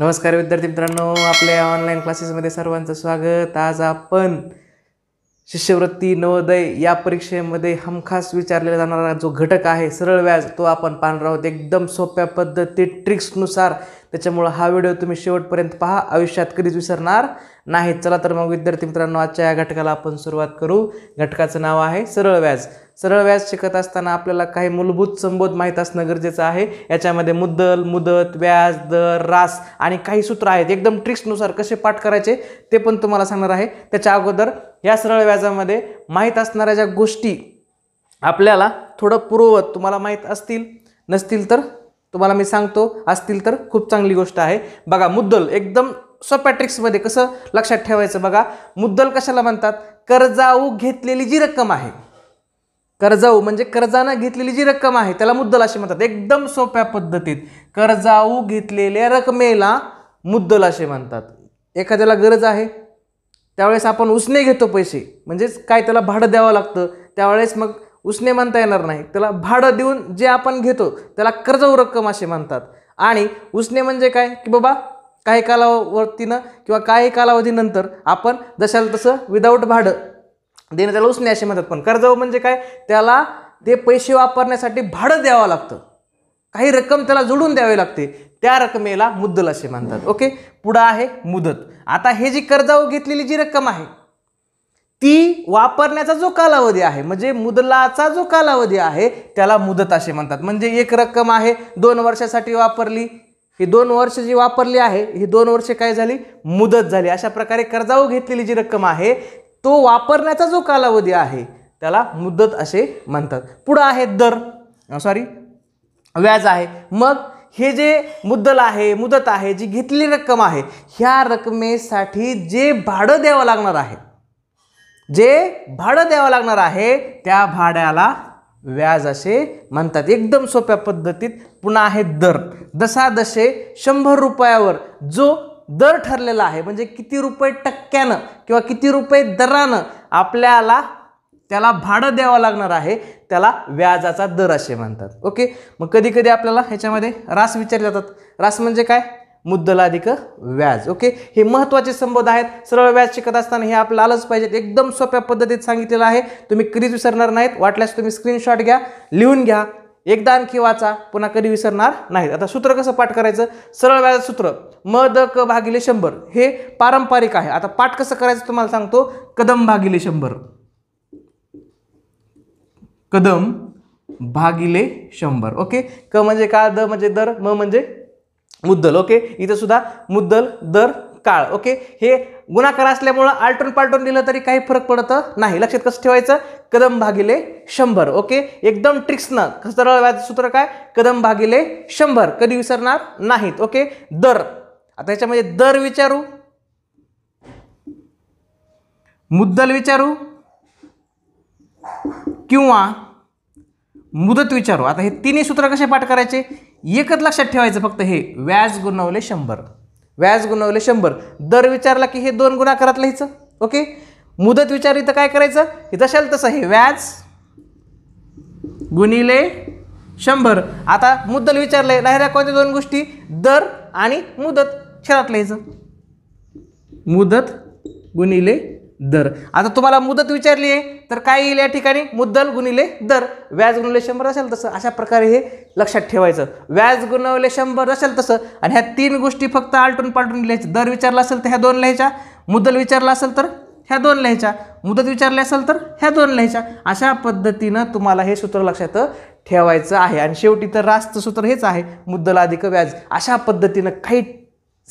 नमस्कार विद्यार्थी मित्रांनो आपल्या ऑनलाईन क्लासेसमध्ये सर्वांचं स्वागत आज आपण शिष्यवृत्ती नवोदय या परीक्षेमध्ये हमखास विचारलेला जाणारा जो घटक आहे सरळ व्याज तो आपण पाहणार आहोत एकदम सोप्या पद्धती ट्रिक्सनुसार त्याच्यामुळं हा व्हिडिओ तुम्ही शेवटपर्यंत पहा आयुष्यात कधीच विसरणार नाही चला तर मग विद्यार्थी मित्रांनो आजच्या या घटकाला आपण सुरुवात करू घटकाचं नाव आहे सरळ व्याज सरळ व्याज शिकत असताना आपल्याला काही मूलभूत संबोध माहीत असणं गरजेचं आहे याच्यामध्ये मुद्दल मुदत व्याज दर रास आणि काही सूत्र आहेत एकदम ट्रिक्सनुसार कसे पाठ करायचे ते पण तुम्हाला सांगणार आहे त्याच्या अगोदर या सरळ व्याजामध्ये माहीत असणाऱ्या ज्या गोष्टी आपल्याला थोडं पूर्ववत तुम्हाला माहीत असतील नसतील तर तुम्हाला मी सांगतो असतील तर खूप चांगली गोष्ट आहे बघा मुद्दल एकदम सोप्या ट्रिक्समध्ये कसं लक्षात ठेवायचं बघा मुद्दल कशाला म्हणतात कर्जाऊ घेतलेली जी रक्कम आहे कर्जाऊ म्हणजे कर्जानं घेतलेली जी रक्कम आहे त्याला मुद्दल असे म्हणतात एकदम सोप्या पद्धतीत कर्जाऊ घेतलेल्या रकमेला मुद्दल असे म्हणतात एखाद्याला गरज आहे त्यावेळेस आपण उसने घेतो पैसे म्हणजेच काय त्याला भाडं द्यावं लागतं त्यावेळेस मग उसने म्हणता येणार नाही त्याला भाडं देऊन जे आपण घेतो त्याला कर्जव रक्कम असे म्हणतात आणि उसने म्हणजे काय की बाबा काही कालावतीनं किंवा काही कालावधीनंतर आपण जशाला तसं विदाऊट भाडं देणं त्याला उसने असे म्हणतात पण कर्जव म्हणजे काय त्याला ते पैसे वापरण्यासाठी भाडं द्यावं लागतं काही रक्कम त्याला जोडून द्यावी लागते त्या रकमेला मुद्दल असे म्हणतात ओके पुढं आहे मुदत आता हे जी कर्जावर घेतलेली जी रक्कम आहे ती वापरण्याचा जो कालावधी आहे म्हणजे मुदलाचा जो कालावधी आहे त्याला मुदत असे म्हणतात म्हणजे एक रक्कम आहे दोन वर्षासाठी वापरली ही दोन वर्ष जी वापरली आहे ही दोन वर्षे काय झाली मुदत झाली अशा प्रकारे कर्जावर घेतलेली जी रक्कम आहे तो वापरण्याचा जो कालावधी आहे त्याला मुदत असे म्हणतात पुढं आहे दर सॉरी व्याज आहे मग हे जे मुद्दल आहे मुदत आहे जी घेतलेली रक्कम आहे ह्या रकमेसाठी जे भाडं द्यावं लागणार आहे जे भाडं द्यावं लागणार आहे त्या भाड्याला व्याज असे म्हणतात एकदम सोप्या पद्धतीत पुन्हा आहे दर दसादशे शंभर रुपयावर जो दर ठरलेला आहे म्हणजे किती रुपये टक्क्यानं किंवा किती रुपये दरानं आपल्याला त्याला भाडं द्यावं लागणार आहे त्याला व्याजाचा दर असे म्हणतात ओके मग कधी कधी आपल्याला ह्याच्यामध्ये रास विचारले जातात रास म्हणजे काय मुद्दलाधिक व्याज ओके हे महत्त्वाचे संबोध आहेत सरळ व्याज शिकत असताना हे आपलं आलंच पाहिजेत एकदम सोप्या पद्धतीत सांगितलेलं आहे तुम्ही कधीच विसरणार नाहीत वाटल्यास तुम्ही स्क्रीनशॉट घ्या लिहून घ्या एकदा आणखी वाचा पुन्हा कधी विसरणार नाहीत आता सूत्र कसं पाठ करायचं सरळ व्याज सूत्र म द क भागिले शंभर हे पारंपरिक आहे आता पाठ कसं करायचं तुम्हाला सांगतो कदम भागिले शंभर कदम भागिले शंभर ओके क म्हणजे का द म्हणजे दर म म्हणजे मुद्दल ओके इथं सुद्धा मुद्दल दर काळ ओके हे गुणाकार असल्यामुळं आलटून पालटून दिलं तरी काही फरक पडत नाही लक्षात कसं ठेवायचं कदम भागिले शंभर ओके एकदम ट्रिक्सनं कसं व्याज सूत्र काय कदम भागिले शंभर कधी विसरणार नाहीत ओके दर आता याच्यामध्ये दर विचारू मुद्दल विचारू किंवा मुदत विचारू आता हे तिन्ही सूत्र कसे पाठ करायचे एकच लक्षात ठेवायचं फक्त हे व्याज गुणवले शंभर व्याज गुणवले शंभर दर विचारला की हे दोन गुणाकारात लिहायचं ओके मुदत विचार इथं काय करायचं हे जशाल तसं हे व्याज गुणिले शंभर आता मुद्दल नाही राहिल्या कोणत्या दोन गोष्टी दर आणि मुदत छेदात लिहायचं मुदत गुणिले दर आता तुम्हाला मुदत विचारली आहे तर काय येईल या ठिकाणी मुद्दल गुणिले दर व्याज गुणिले शंभर असेल तसं अशा प्रकारे हे लक्षात ठेवायचं व्याज गुणवले शंभर असेल तसं आणि ह्या तीन गोष्टी फक्त आलटून पालटून लिहायचं दर विचारला असेल तर ह्या दोन लिहायच्या मुद्दल विचारला असेल तर ह्या दोन लिहायच्या मुदत विचारली असेल तर ह्या दोन लिहायच्या अशा पद्धतीनं तुम्हाला हे सूत्र लक्षात ठेवायचं आहे आणि शेवटी तर रास्त सूत्र हेच आहे मुद्दल अधिक व्याज अशा पद्धतीनं काही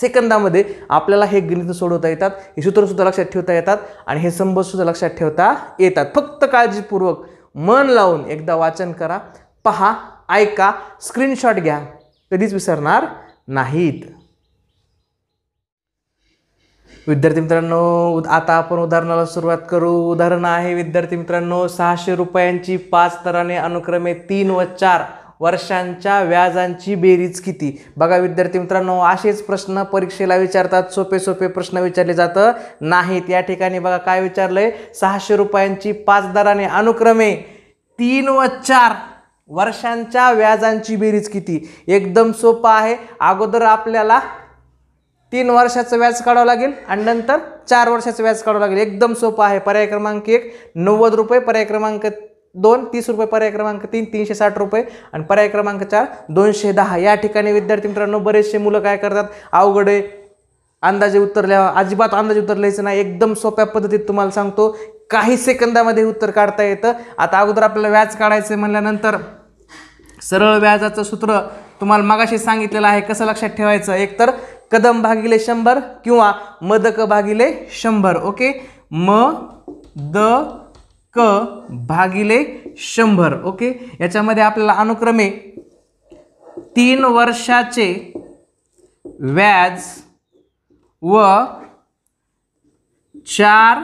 सेकंदामध्ये आपल्याला हे गणित सोडवता येतात हे सूत्रसुद्धा लक्षात ठेवता येतात आणि हे संबंधसुद्धा लक्षात ठेवता येतात फक्त काळजीपूर्वक मन लावून एकदा वाचन करा पहा ऐका स्क्रीनशॉट घ्या कधीच विसरणार नाहीत विद्यार्थी मित्रांनो आता आपण उदाहरणाला सुरुवात करू उदाहरण आहे विद्यार्थी मित्रांनो सहाशे रुपयांची पाच तराने अनुक्रमे तीन व चार वर्षांच्या व्याजांची बेरीज किती बघा विद्यार्थी मित्रांनो असेच प्रश्न परीक्षेला विचारतात सोपे सोपे प्रश्न विचारले जातं नाहीत या ठिकाणी बघा काय विचारलंय सहाशे रुपयांची पाच दराने अनुक्रमे तीन व चार वर्षांच्या व्याजांची बेरीज किती एकदम सोपं आहे अगोदर आपल्याला तीन वर्षाचं व्याज काढावं लागेल आणि नंतर चार वर्षाचं व्याज काढावं लागेल एकदम सोपं आहे पर्याय क्रमांक एक नव्वद रुपये पर्याय क्रमांक दोन तीस रुपये पर्याय क्रमांक तीन तीनशे साठ रुपये आणि पर्याय क्रमांक चार दोनशे दहा या ठिकाणी विद्यार्थी मित्रांनो बरेचसे मुलं काय करतात अवघडे अंदाजे उत्तर लिहावं अजिबात अंदाजे उत्तर लिहायचं नाही एकदम सोप्या पद्धतीत तुम्हाला सांगतो काही सेकंदामध्ये उत्तर काढता येतं आता अगोदर आपल्याला व्याज काढायचं म्हणल्यानंतर सरळ व्याजाचं सूत्र तुम्हाला मागाशी सांगितलेलं आहे कसं लक्षात ठेवायचं एकतर कदम भागिले शंभर किंवा मदक भागिले शंभर ओके म द क भागिले शंभर ओके याच्यामध्ये आपल्याला अनुक्रमे तीन वर्षाचे व्याज व चार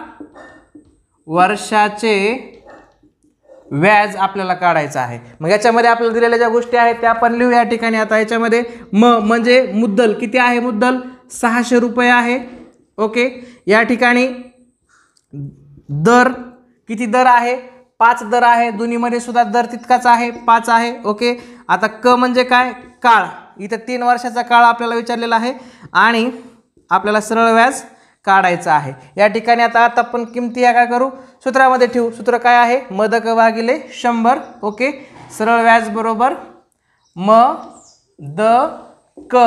वर्षाचे व्याज आपल्याला काढायचं आहे मग याच्यामध्ये आपल्याला दिलेल्या ज्या गोष्टी आहेत त्या आपण लिहू या ठिकाणी आता याच्यामध्ये म म्हणजे मुद्दल किती आहे मुद्दल सहाशे रुपये आहे ओके या ठिकाणी दर किती दर आहे पाच दर आहे दोन्हीमध्ये सुद्धा दर तितकाच आहे पाच आहे ओके आता क म्हणजे काय काळ इथं तीन वर्षाचा काळ आपल्याला विचारलेला आहे आणि आपल्याला सरळ व्याज काढायचं आहे या ठिकाणी आता आता आपण किमती या काय करू सूत्रामध्ये ठेवू सूत्र काय आहे मदक भागिले शंभर ओके सरळ व्याज बरोबर म द क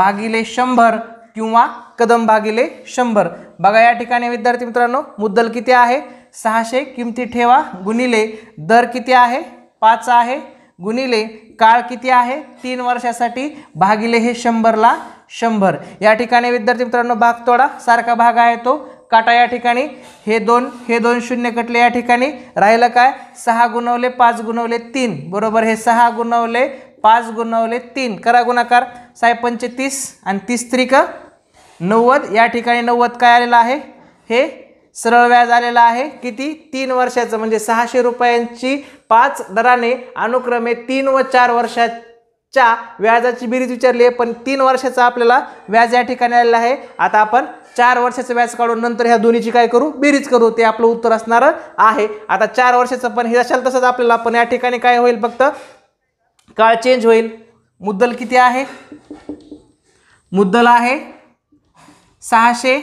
भागिले शंभर किंवा कदम भागिले शंभर बघा या ठिकाणी विद्यार्थी मित्रांनो मुद्दल किती आहे सहाशे किमती ठेवा गुणिले दर किती आहे पाच आहे गुणिले काळ किती आहे तीन वर्षासाठी भागिले हे शंभरला शंभर या ठिकाणी विद्यार्थी मित्रांनो भाग तोडा सारखा भाग आहे तो काटा या ठिकाणी हे दोन हे दोन शून्य कटले या ठिकाणी राहिलं काय सहा गुणवले पाच गुणवले तीन बरोबर हे सहा गुणवले पाच गुणवले तीन करा गुणाकार साहेब तीस आणि तीस त्रिक नव्वद या ठिकाणी नव्वद काय आलेलं आहे हे सरळ व्याज आलेला आहे किती तीन वर्षाचं म्हणजे सहाशे रुपयांची पाच दराने अनुक्रमे तीन व चार वर्षाच्या व्याजाची बिरीज विचारली आहे पण तीन वर्षाचं आपल्याला व्याज या ठिकाणी आलेलं आहे आता आपण चार वर्षाचं व्याज काढून नंतर ह्या दोन्हीची काय करू बेरीज करू ते आपलं उत्तर असणारं आहे आता चार वर्षाचं पण हे असेल तसंच आपल्याला पण या ठिकाणी काय होईल फक्त काळ चेंज होईल मुद्दल किती आहे मुद्दल आहे सहाशे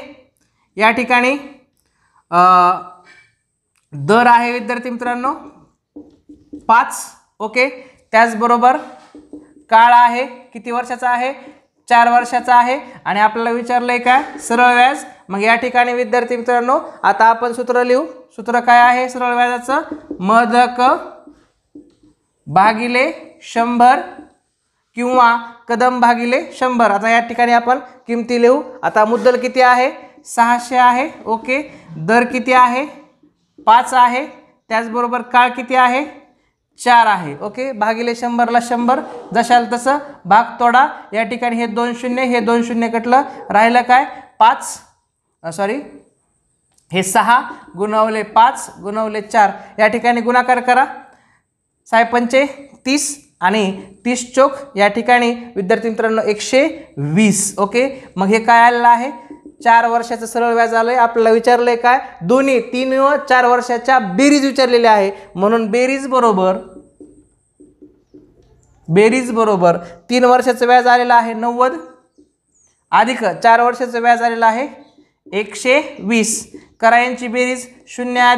या ठिकाणी दर आहे विद्यार्थी मित्रांनो पाच ओके त्याचबरोबर काळ आहे किती वर्षाचा आहे चार वर्षाचा आहे आणि आपल्याला विचारलंय का सरळ व्याज मग या ठिकाणी विद्यार्थी मित्रांनो आता आपण सूत्र लिहू सूत्र काय आहे सरळ व्याजाचं मदक भागिले शंभर किंवा कदम भागिले शंभर आता या ठिकाणी आपण किमती लिहू आता मुद्दल किती आहे सहाशे आहे ओके दर किती आहे पाच आहे त्याचबरोबर काळ किती आहे चार आहे ओके भागिले शंभरला शंभर जशाल तसं भाग तोडा या ठिकाणी हे दोन शून्य हे दोन शून्य कटलं राहिलं काय पाच सॉरी हे सहा गुणवले पाच गुणवले चार या ठिकाणी गुणाकार करा पंचे तीस आणि तीस चोक या ठिकाणी विद्यार्थी मित्रांनो एकशे वीस ओके मग हे काय आलेलं आहे चार वर्षाचं सरळ व्याज आलं आहे आपल्याला विचारलं आहे काय दोन्ही तीन व चार वर्षाच्या बेरीज विचारलेल्या आहे म्हणून बेरीज बरोबर बेरीज बरोबर तीन वर्षाचं व्याज आलेलं आहे नव्वद अधिक चार वर्षाचं व्याज आलेलं आहे एकशे वीस करायांची बेरीज शून्य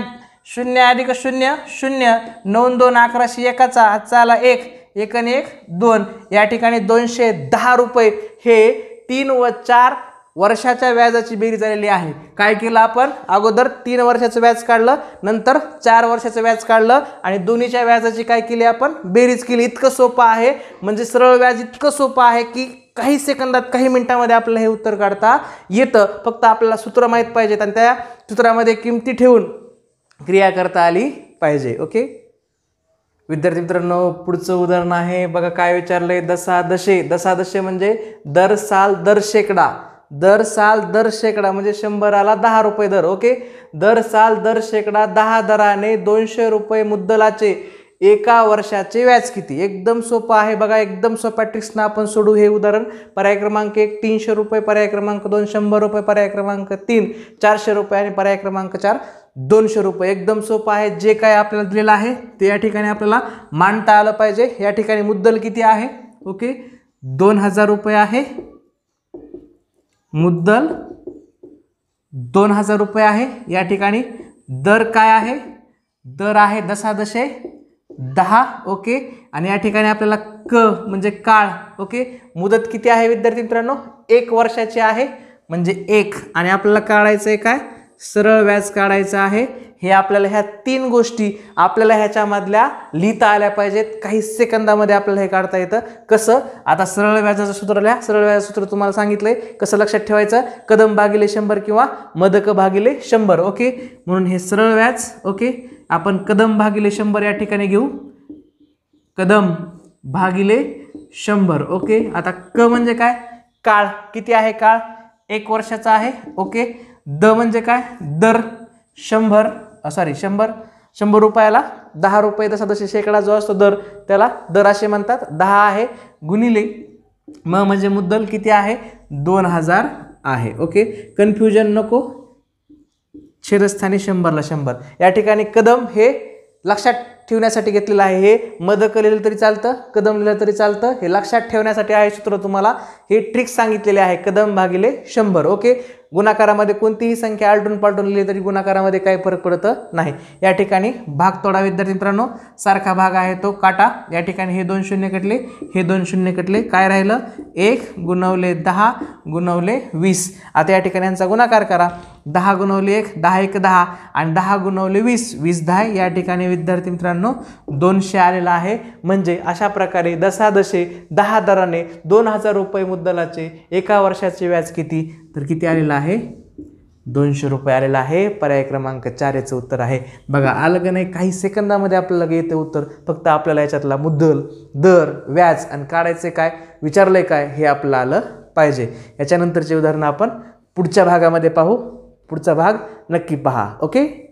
शून्य अधिक शून्य शून्य नऊ दोन अकराशे एकाचा चाला एक एकन एक दोन या ठिकाणी दोनशे दहा रुपये हे तीन व चार वर्षाच्या व्याजाची बेरीज आलेली आहे काय केलं आपण अगोदर तीन वर्षाचं व्याज काढलं नंतर चार वर्षाचं व्याज काढलं आणि दोन्हीच्या व्याजाची काय केली आपण बेरीज केली इतकं सोपं आहे म्हणजे सरळ व्याज इतकं सोपं आहे की काही सेकंदात काही मिनिटामध्ये आपल्याला हे उत्तर काढता येतं फक्त आपल्याला सूत्र माहीत पाहिजेत आणि त्या सूत्रामध्ये किमती ठेवून क्रिया करता आली पाहिजे ओके विद्यार्थी मित्रांनो पुढचं उदाहरण आहे बघा काय विचारलंय दसादशे दशे दशे म्हणजे दर साल दर शेकडा दर साल दर शेकडा म्हणजे शंभराला दहा रुपये दर ओके दर साल दर शेकडा दहा दराने दोनशे रुपये मुद्दलाचे एका वर्षाचे व्याज किती एकदम सोपं आहे बघा एकदम सोप्या ट्रिक्सनं आपण सोडू हे उदाहरण पर्याय क्रमांक एक तीनशे रुपये पर्याय क्रमांक दोन शंभर रुपये पर्याय क्रमांक तीन चारशे रुपये आणि पर्याय क्रमांक चार दोनशे रुपये एकदम सोपं आहे जे काय आपल्याला दिलेलं आहे ते या ठिकाणी आपल्याला मांडता आलं पाहिजे या ठिकाणी मुद्दल किती आहे ओके दोन हजार रुपये आहे मुद्दल दोन हजार रुपये आहे या ठिकाणी दर काय आहे दर आहे दसादशे दहा ओके आणि या ठिकाणी आपल्याला क म्हणजे काळ ओके मुदत किती आहे विद्यार्थी मित्रांनो एक वर्षाची आहे म्हणजे एक आणि आपल्याला काढायचं आहे काय सरळ व्याज काढायचं आहे हे आपल्याला ह्या तीन गोष्टी आपल्याला ह्याच्यामधल्या लिहिता आल्या पाहिजेत काही सेकंदामध्ये आपल्याला हे काढता येतं कसं आता सरळ व्याजाचं सूत्र लिहा सरळ व्याजाचं सूत्र तुम्हाला सांगितलंय कसं लक्षात ठेवायचं कदम भागिले शंभर किंवा मदक भागिले शंभर ओके म्हणून हे सरळ व्याज ओके आपण कदम भागिले शंभर या ठिकाणी घेऊ कदम भागिले शंभर ओके आता क म्हणजे काय काळ किती आहे काळ एक वर्षाचा आहे ओके द म्हणजे काय दर शंभर सॉरी शंभर शंभर रुपयाला दहा रुपये तसा जसे शेकडा जो असतो दर त्याला दर असे म्हणतात दहा आहे गुणिले म म्हणजे मुद्दल किती आहे दोन हजार आहे ओके कन्फ्युजन नको छेदस्थानी शंभरला शंभर या ठिकाणी कदम हे लक्षात ठेवण्यासाठी घेतलेलं आहे हे मध लिहिलं तरी चालतं कदम लिहिलं तरी चालतं हे लक्षात ठेवण्यासाठी आहे सूत्र तुम्हाला हे ट्रिक्स सांगितलेले आहे कदम भागिले शंभर ओके गुणाकारामध्ये कोणतीही संख्या आलटून पालटून लिहिली तरी गुणाकारामध्ये काही फरक पडत नाही या ठिकाणी भाग तोडा विद्यार्थी मित्रांनो सारखा भाग आहे तो काटा या ठिकाणी हे दोन शून्य कटले हे दोन शून्य कटले काय राहिलं एक गुणवले दहा गुणवले वीस आता या ठिकाणी यांचा गुणाकार करा दहा गुणवले एक दहा एक दहा आणि दहा गुणवले वीस वीस दहा या ठिकाणी विद्यार्थी मित्रांनो मित्रांनो दोनशे आलेला आहे म्हणजे अशा प्रकारे दशादशे दहा दराने दोन हजार रुपये मुद्दलाचे एका वर्षाचे व्याज किती तर किती आलेलं आहे दोनशे रुपये आलेला आहे पर्याय क्रमांक चार याचं उत्तर आहे बघा आलं का नाही काही सेकंदामध्ये आपल्याला येते उत्तर फक्त आपल्याला याच्यातला मुद्दल दर व्याज आणि काढायचे काय विचारलंय काय हे आपलं आलं पाहिजे याच्यानंतरचे उदाहरणं आपण पुढच्या भागामध्ये पाहू पुढचा भाग नक्की पहा ओके